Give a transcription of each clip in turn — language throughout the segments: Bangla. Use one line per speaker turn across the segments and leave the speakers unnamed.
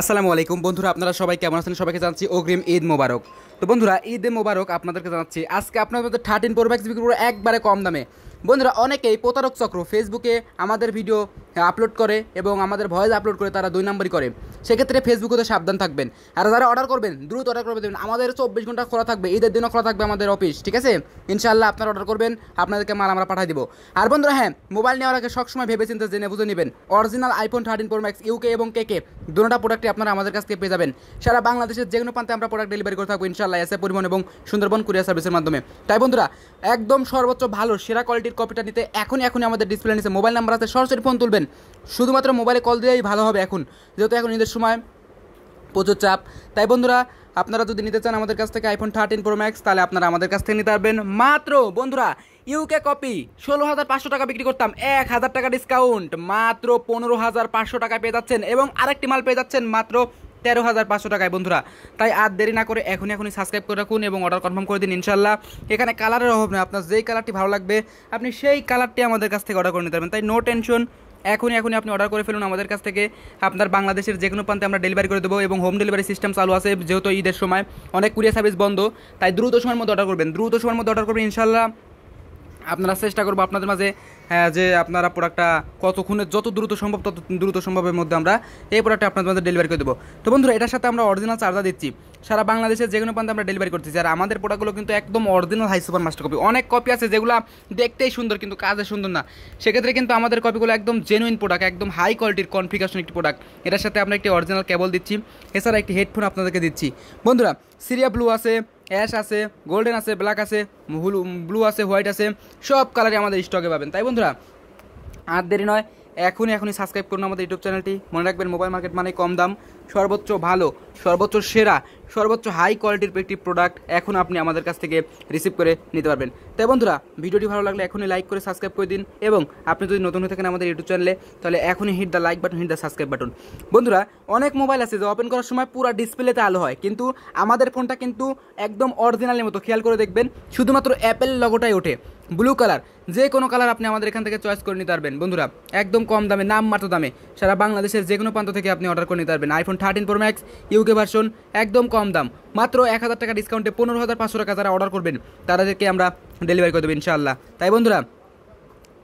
আসসালামু আলাইকুম বন্ধুরা আপনারা সবাই কেমন আছেন সবাইকে জানাচ্ছি অগ্রিম ঈদ মোবারক তো বন্ধুরা ঈদ মোবারক আপনাদেরকে জানাচ্ছি আজকে আপনাদের থার্টিন ম্যাক্স বিক্রি করবো একবারে কম দামে বন্ধুরা অনেকেই প্রতারক চক্র ফেসবুকে আমাদের ভিডিও আপলোড হ্যাঁ, করে এবং আমাদের ভয়েস আপলোড করে তারা দুই নম্বরই করে সেক্ষেত্রে ফেসবুকেতে সাবধান থাকবেন আর যারা অর্ডার করবেন দ্রুত অর্ডার করে দেবেন আমাদের চব্বিশ ঘন্টা খোলা থাকবে ঈদের দিনও খোলা থাকবে আমাদের অফিস ঠিক আছে ইনশাআল্লাহ আপনারা অর্ডার করবেন আপনাদেরকে মাল আমরা পাঠিয়ে দিব আর বন্ধুরা হ্যাঁ মোবাইল নেওয়ার আগে সবসময় ভেবে চিন্তা জেনে বুঝে নেবেন original iPhone thirteen pro max UK এবং কে কে দুটা প্রোডাক্টই আপনারা আমাদের কাছ থেকে পেয়ে যাবেন সারা বাংলাদেশের যে কোনো প্রান্তে আমরা প্রোডাক্ট ডেলিভারি করে থাকবো ইনশাআল্লাহ এসে পরিবহন এবং সুন্দরবন কুরিয়ার সার্ভিসের মাধ্যমে তাই বন্ধুরা একদম সর্বোচ্চ ভালো সেরা কোয়ালিটির কপিটা নিতে এখনই এখনই আমাদের ডিসপ্লে নিচ্ছে মোবাইল নাম্বার আছে সরাসরি ফোন তুলবেন পারবেন শুধুমাত্র মোবাইলে কল দিলেই ভালো হবে এখন যেহেতু এখন ঈদের সময় প্রচুর চাপ তাই বন্ধুরা আপনারা যদি নিতে চান আমাদের কাছ থেকে আইফোন থার্টিন প্রো ম্যাক্স তাহলে আপনারা আমাদের কাছ থেকে নিতে পারবেন মাত্র বন্ধুরা ইউকে কপি ষোলো হাজার পাঁচশো টাকা বিক্রি করতাম এক হাজার টাকা ডিসকাউন্ট মাত্র পনেরো হাজার পাঁচশো টাকায় পেয়ে যাচ্ছেন এবং আরেকটি মাল পেয়ে যাচ্ছেন মাত্র তেরো হাজার পাঁচশো টাকায় বন্ধুরা তাই আর দেরি না করে এখন এখনই সাবস্ক্রাইব করে রাখুন এবং অর্ডার কনফার্ম করে দিন ইনশাল্লাহ এখানে কালারের অভাব নয় আপনার যেই কালারটি ভালো লাগবে আপনি সেই কালারটি আমাদের কাছ থেকে অর্ডার করে নিতে পারবেন তাই নো টেনশন এখনই এখনই আপনি অর্ডার করে ফেলুন আমাদের কাছ থেকে আপনার বাংলাদেশের যে কোনো প্রান্তে আমরা ডেলিভারি করে দেবো এবং হোম ডেলিভারি সিস্টেম চালু আছে যেহেতু ঈদের সময় অনেক কুরিয়ার সার্ভিস বন্ধ তাই দ্রুত সময়ের মধ্যে অর্ডার করবেন দ্রুত সময়ের মধ্যে অর্ডার করবেন ইনশাল্লাহ আপনারা চেষ্টা করবো আপনাদের মাঝে হ্যাঁ, যে আপনারা প্রোডাক্টটা কতক্ষণে যত দ্রুত সম্ভব তত দ্রুত সম্ভবের মধ্যে আমরা এই প্রোডাক্টটা আপনাদের মাঝে ডেলিভারি করে দেবো তো বন্ধুরা এটার সাথে আমরা অরিজিনাল চার্জার দিচ্ছি সারা বাংলাদেশে যে কোনো প্রান্তে আমরা ডেলিভারি করতেছি আর আমাদের প্রোডাক্টগুলো কিন্তু একদম original high super master copy অনেক কপি আছে যেগুলো দেখতেই সুন্দর কিন্তু কাজে সুন্দর না সেক্ষেত্রে কিন্তু আমাদের কপিগুলো একদম জেনুইন প্রোডাক্ট একদম হাই কোয়ালিটির কনফিগারেশন একটি প্রোডাক্ট এটার সাথে আমরা একটি অরিজিনাল কেবল দিচ্ছি এছাড়া একটি হেডফোন আপনাদেরকে দিচ্ছি বন্ধুরা সিরিয়া ব্লু আছে অ্যাশ আছে গোল্ডেন আছে ব্ল্যাক আছে হুলু ব্লু আছে হোয়াইট আছে সব কালারই আমাদের স্টকে পাবেন তাই বন্ধুরা আর দেরি নয় এখনই এখনই সাবস্ক্রাইব করুন আমাদের ইউটিউব চ্যানেলটি মনে রাখবেন মোবাইল মার্কেট মানে কম দাম সর্বোচ্চ ভালো সর্বোচ্চ সেরা সর্বোচ্চ হাই কোয়ালিটির একটি প্রোডাক্ট এখন আপনি আমাদের কাছ থেকে রিসিভ করে নিতে পারবেন তাই বন্ধুরা ভিডিওটি ভালো লাগলে এখনই লাইক করে সাবস্ক্রাইব করে দিন এবং আপনি যদি নতুন হয়ে থাকেন আমাদের ইউটিউব চ্যানেলে তাহলে এখনই hit the like button hit the subscribe button বন্ধুরা অনেক মোবাইল আছে যে ওপেন করার সময় পুরো ডিসপ্লেতে আলো হয় কিন্তু আমাদের ফোনটা কিন্তু একদম অরিজিনালের মতো খেয়াল করে দেখবেন শুধুমাত্র অ্যাপেল লগোটাই ওঠে ব্লু কালার যে কোনো কালার আপনি আমাদের এখান থেকে চয়েস করে নিতে পারবেন বন্ধুরা একদম কম দামে নাম মাত্র দামে সারা বাংলাদেশের যে কোনো প্রান্ত থেকে আপনি অর্ডার করে নিতে পারবেন iPhone thirteen pro max UK version একদম কম কম দাম মাত্র এক হাজার টাকা ডিসকাউন্টে পনেরো হাজার পাঁচশো টাকা যারা অর্ডার করবেন তাদেরকে আমরা ডেলিভারি করে দেবো ইনশাআল্লাহ তাই বন্ধুরা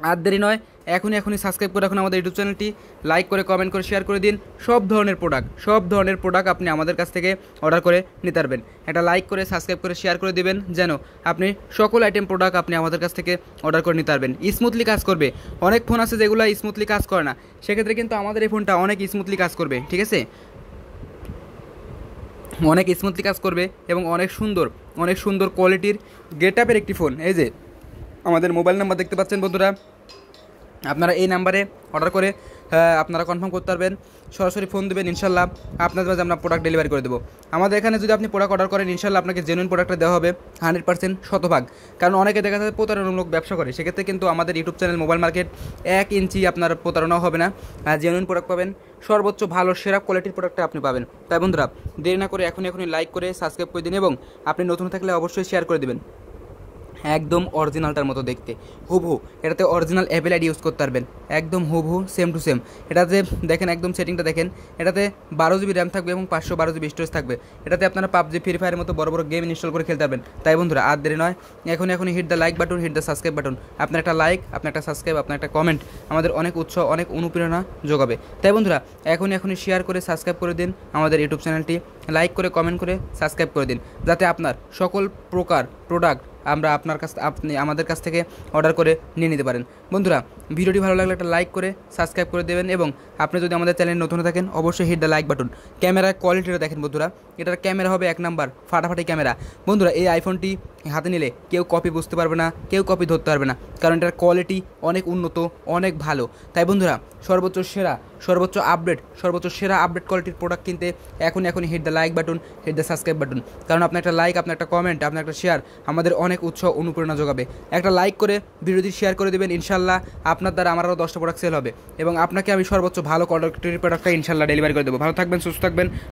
আর দেরি নয় এখনই এখনই সাবস্ক্রাইব করে রাখুন আমাদের ইউটিউব চ্যানেলটি লাইক করে কমেন্ট করে শেয়ার করে দিন সব ধরনের প্রোডাক্ট সব ধরনের প্রোডাক্ট আপনি আমাদের কাছ থেকে অর্ডার করে নিতে পারবেন এটা লাইক করে সাবস্ক্রাইব করে শেয়ার করে দেবেন যেন আপনি সকল আইটেম প্রোডাক্ট আপনি আমাদের কাছ থেকে অর্ডার করে নিতে পারবেন স্মুথলি কাজ করবে অনেক ফোন আছে যেগুলো স্মুথলি কাজ করে না সেক্ষেত্রে কিন্তু আমাদের এই ফোনটা অনেক স্মুথলি কাজ করবে ঠিক আছে অনেক স্মুথলি কাজ করবে এবং অনেক সুন্দর অনেক সুন্দর কোয়ালিটির গেট আপের একটি ফোন এই যে আমাদের মোবাইল নাম্বার দেখতে পাচ্ছেন বন্ধুরা আপনারা এই নাম্বারে অর্ডার করে হ্যাঁ, আপনারা কনফার্ম করতে পারবেন সরাসরি ফোন দেবেন ইনশাল্লাহ আপনাদের মাঝে আমরা প্রোডাক্ট ডেলিভারি করে দেবো আমাদের এখানে যদি আপনি প্রোডাক্ট অর্ডার করেন ইনশাল্লাহ আপনাকে জেনুইন প্রোডাক্টটা দেওয়া হবে হান্ড্রেড পার্সেন্ট শতভাগ কারণ অনেকে দেখা যাচ্ছে প্রতারণামূলক ব্যবসা করে সেক্ষেত্রে কিন্তু আমাদের ইউটিউব চ্যানেল মোবাইল মার্কেট এক ইঞ্চি আপনার প্রতারণা হবে না জেনুইন প্রোডাক্ট পাবেন সর্বোচ্চ ভালো সেরা কোয়ালিটির প্রোডাক্টটা আপনি পাবেন তাই বন্ধুরা দেরি না করে এখনই এখনই লাইক করে সাবস্ক্রাইব করে দিন এবং আপনি নতুন থাকলে অবশ্যই শেয়ার করে দেবেন একদম অরিজিনালটার মতো দেখতে হুবহু এটাতে অরিজিনাল অ্যাপেল আইডি ইউজ করতে পারবেন একদম হুবহু সেম টু সেম এটাতে দেখেন একদম সেটিংটা দেখেন এটাতে বারো জিবি র্যাম থাকবে এবং পাঁচশো বারো জিবি স্টোরেজ থাকবে এটাতে আপনারা পাবজি ফ্রি ফায়ারের মতো বড় বড় গেম ইনস্টল করে খেলতে পারবেন তাই বন্ধুরা আর দেরি নয় এখন এখন hit the like button hit the subscribe button আপনার একটা লাইক আপনার একটা সাবস্ক্রাইব আপনার একটা কমেন্ট আমাদের অনেক উৎসাহ অনেক অনুপ্রেরণা যোগাবে তাই বন্ধুরা এখন এখনই শেয়ার করে সাবস্ক্রাইব করে দিন আমাদের ইউটিউব চ্যানেলটি লাইক করে কমেন্ট করে সাবস্ক্রাইব করে দিন যাতে আপনার সকল প্রকার প্রোডাক্ট আমরা আপনার কাছ আপনি আমাদের কাছ থেকে অর্ডার করে নিয়ে নিতে পারেন বন্ধুরা ভিডিওটি ভালো লাগলে একটা লাইক করে সাবস্ক্রাইব করে দেবেন এবং আপনি যদি আমাদের চ্যানেল নতুন থাকেন অবশ্যই হিট দ্য লাইক বাটন ক্যামেরার কোয়ালিটিটা দেখেন বন্ধুরা এটার ক্যামেরা হবে এক নাম্বার ফাটাফাটি ক্যামেরা বন্ধুরা এই আইফোনটি হাতে নিলে কেউ কপি বুঝতে পারবে না কেউ কপি ধরতে পারবে না কারণ এটার কোয়ালিটি অনেক উন্নত অনেক ভালো তাই বন্ধুরা সর্বোচ্চ সেরা সর্বোচ্চ আপডেট সর্বোচ্চ সেরা আপডেট কোয়ালিটির প্রোডাক্ট কিনতে এখন এখন hit the like button hit the subscribe button কারণ আপনার একটা লাইক আপনার একটা কমেন্ট আপনার একটা শেয়ার আমাদের অনেক উৎসাহ অনুপ্রেরণা যোগাবে একটা লাইক করে ভিডিওটি শেয়ার করে দেবেন ইনশাল্লাহ আপ আপনার দ্বারা আমার আরও দশটা প্রোডাক্ট সেল হবে এবং আপনাকে আমি সর্বোচ্চ ভালো কোয়ালিটির প্রোডাক্টটা ইনশাল্লাহ ডেলিভারি করে দেবো ভালো থাকবেন সুস্থ থাকবেন